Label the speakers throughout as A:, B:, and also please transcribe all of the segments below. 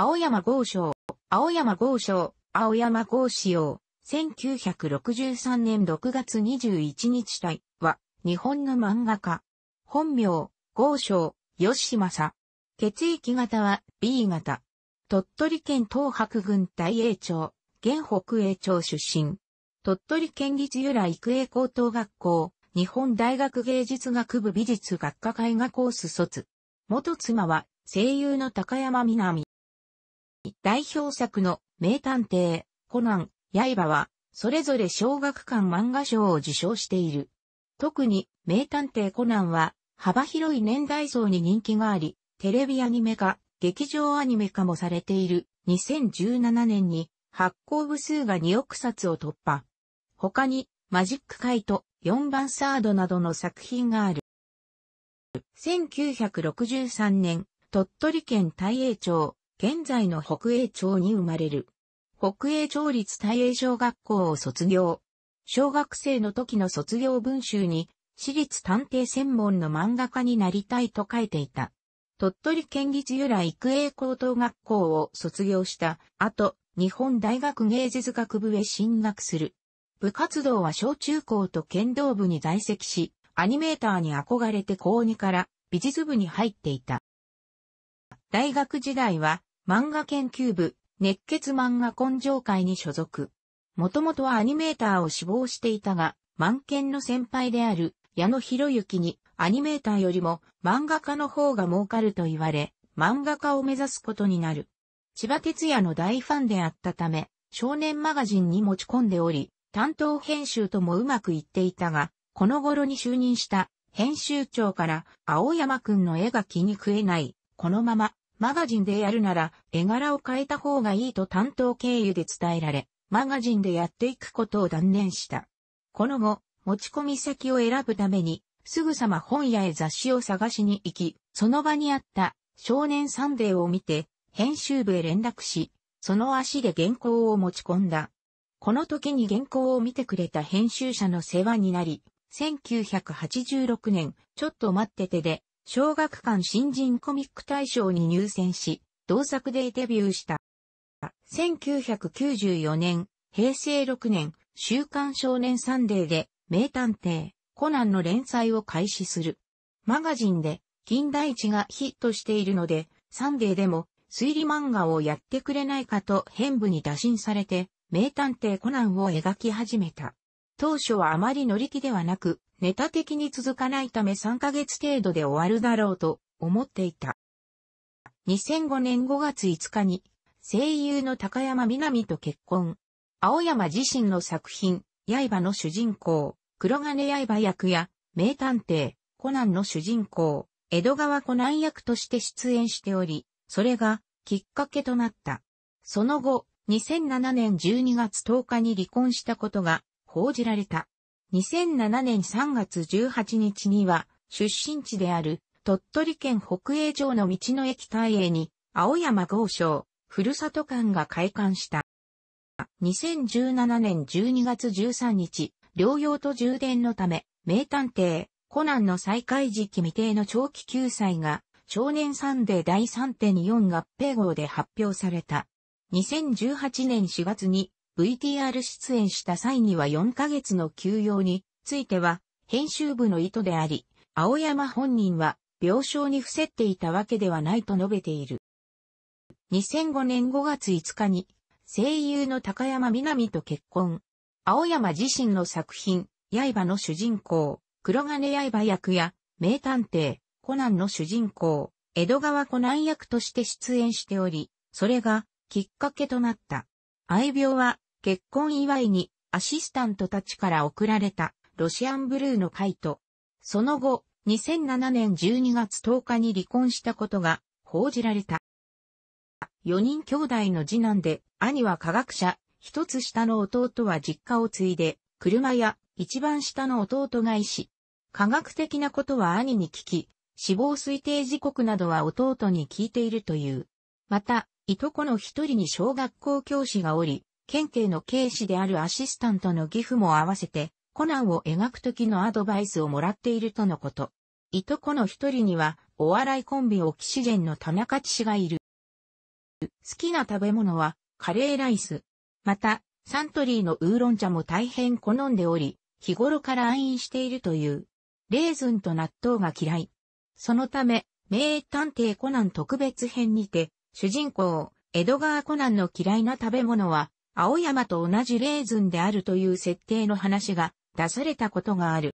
A: 青山豪商、青山豪商、青山豪仕様、1963年6月21日体は、日本の漫画家。本名、豪商、吉政。血液型は B 型。鳥取県東白郡大英町、現北英町出身。鳥取県立由良育英高等学校、日本大学芸術学部美術学科絵画コース卒。元妻は声優の高山みなみ。代表作の名探偵、コナン、刃は、それぞれ小学館漫画賞を受賞している。特に、名探偵コナンは、幅広い年代層に人気があり、テレビアニメ化、劇場アニメ化もされている2017年に発行部数が2億冊を突破。他に、マジックカイト、4番サードなどの作品がある。1963年、鳥取県大英町、現在の北栄町に生まれる。北栄町立大栄小学校を卒業。小学生の時の卒業文集に、私立探偵専門の漫画家になりたいと書いていた。鳥取県立由来育英高等学校を卒業した後、日本大学芸術学部へ進学する。部活動は小中高と剣道部に在籍し、アニメーターに憧れて高2から美術部に入っていた。大学時代は漫画研究部、熱血漫画根性会に所属。もともとはアニメーターを志望していたが、万研の先輩である矢野博之にアニメーターよりも漫画家の方が儲かると言われ、漫画家を目指すことになる。千葉哲也の大ファンであったため、少年マガジンに持ち込んでおり、担当編集ともうまくいっていたが、この頃に就任した編集長から青山くんの絵が気に食えない。このままマガジンでやるなら、絵柄を変えた方がいいと担当経由で伝えられ、マガジンでやっていくことを断念した。この後、持ち込み先を選ぶために、すぐさま本屋へ雑誌を探しに行き、その場にあった少年サンデーを見て、編集部へ連絡し、その足で原稿を持ち込んだ。この時に原稿を見てくれた編集者の世話になり、1986年、ちょっと待っててで、小学館新人コミック大賞に入選し、同作でデビューした。1994年、平成6年、週刊少年サンデーで、名探偵、コナンの連載を開始する。マガジンで、金代一がヒットしているので、サンデーでも、推理漫画をやってくれないかと編部に打診されて、名探偵コナンを描き始めた。当初はあまり乗り気ではなく、ネタ的に続かないため3ヶ月程度で終わるだろうと思っていた。2005年5月5日に声優の高山みなみと結婚。青山自身の作品、刃の主人公、黒金刃役や、名探偵、コナンの主人公、江戸川コナン役として出演しており、それがきっかけとなった。その後、2007年12月10日に離婚したことが報じられた。2007年3月18日には、出身地である鳥取県北栄城の道の駅大栄に、青山豪商、ふるさと館が開館した。2017年12月13日、療養と充電のため、名探偵、コナンの再開時期未定の長期救済が、少年サンデー第3.4合併号で発表された。2018年4月に VTR 出演した際には4ヶ月の休養については編集部の意図であり、青山本人は病床に伏せっていたわけではないと述べている。2005年5月5日に声優の高山みなみと結婚。青山自身の作品、刃の主人公、黒金刃役や名探偵、コナンの主人公、江戸川コナン役として出演しており、それがきっかけとなった。愛病は結婚祝いにアシスタントたちから贈られたロシアンブルーのカイト。その後、2007年12月10日に離婚したことが報じられた。4人兄弟の次男で、兄は科学者、一つ下の弟は実家を継いで、車や一番下の弟が医師。科学的なことは兄に聞き、死亡推定時刻などは弟に聞いているという。また、いとこの一人に小学校教師がおり、県警の警視であるアシスタントの義父も合わせて、コナンを描くときのアドバイスをもらっているとのこと。いとこの一人には、お笑いコンビオキシジェンの田中知がいる。好きな食べ物は、カレーライス。また、サントリーのウーロン茶も大変好んでおり、日頃から愛飲しているという。レーズンと納豆が嫌い。そのため、名探偵コナン特別編にて、主人公、エドガー・コナンの嫌いな食べ物は、青山と同じレーズンであるという設定の話が出されたことがある。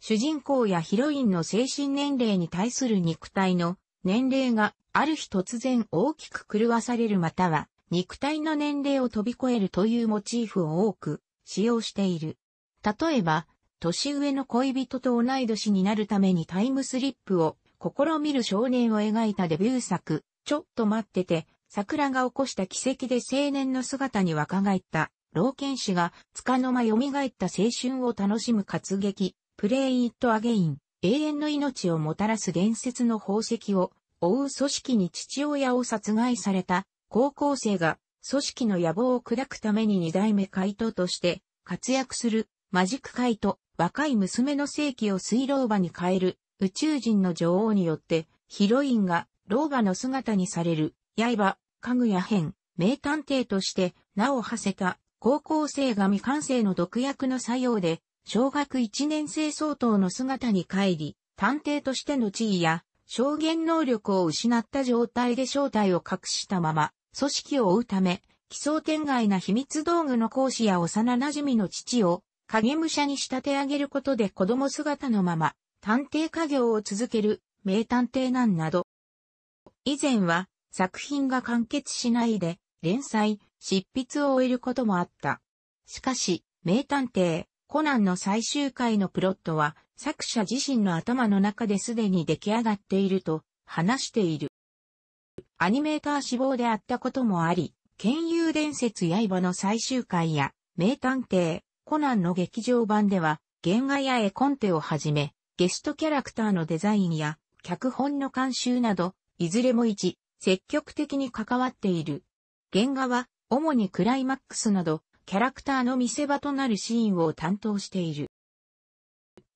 A: 主人公やヒロインの精神年齢に対する肉体の年齢がある日突然大きく狂わされるまたは肉体の年齢を飛び越えるというモチーフを多く使用している。例えば、年上の恋人と同い年になるためにタイムスリップを試みる少年を描いたデビュー作、ちょっと待ってて、桜が起こした奇跡で青年の姿に若返った、老剣士が、束の間蘇った青春を楽しむ活劇、プレイイットアゲイン、永遠の命をもたらす伝説の宝石を、追う組織に父親を殺害された、高校生が、組織の野望を砕くために二代目怪盗として、活躍する、マジック怪盗、若い娘の世紀を水老婆に変える、宇宙人の女王によって、ヒロインが、老婆の姿にされる、刃、家具や編、名探偵として名を馳せた高校生が未完成の毒薬の作用で、小学1年生相当の姿に帰り、探偵としての地位や証言能力を失った状態で正体を隠したまま、組織を追うため、奇想天外な秘密道具の講師や幼馴染の父を影武者に仕立て上げることで子供姿のまま探偵家業を続ける名探偵なんなど。以前は作品が完結しないで、連載、執筆を終えることもあった。しかし、名探偵、コナンの最終回のプロットは、作者自身の頭の中ですでに出来上がっていると話している。アニメーター志望であったこともあり、剣遊伝説刃の最終回や、名探偵、コナンの劇場版では、原画や絵コンテをはじめ、ゲストキャラクターのデザインや、脚本の監修など、いずれも一、積極的に関わっている。原画は、主にクライマックスなど、キャラクターの見せ場となるシーンを担当している。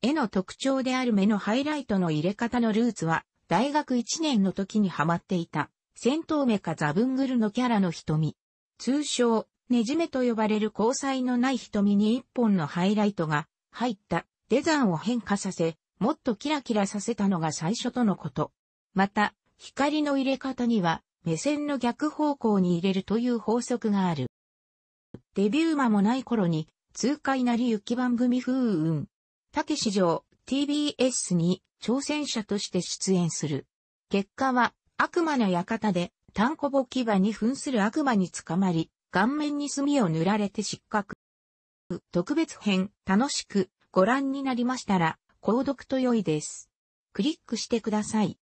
A: 絵の特徴である目のハイライトの入れ方のルーツは、大学1年の時にハマっていた、戦闘メカザブングルのキャラの瞳。通称、ねじめと呼ばれる交際のない瞳に一本のハイライトが入ったデザインを変化させ、もっとキラキラさせたのが最初とのこと。また、光の入れ方には目線の逆方向に入れるという法則がある。デビュー間もない頃に痛快なり雪き番組風雲。たけし城 TBS に挑戦者として出演する。結果は悪魔の館で単コボ牙に扮する悪魔に捕まり、顔面に墨を塗られて失格。特別編楽しくご覧になりましたら、購読と良いです。クリックしてください。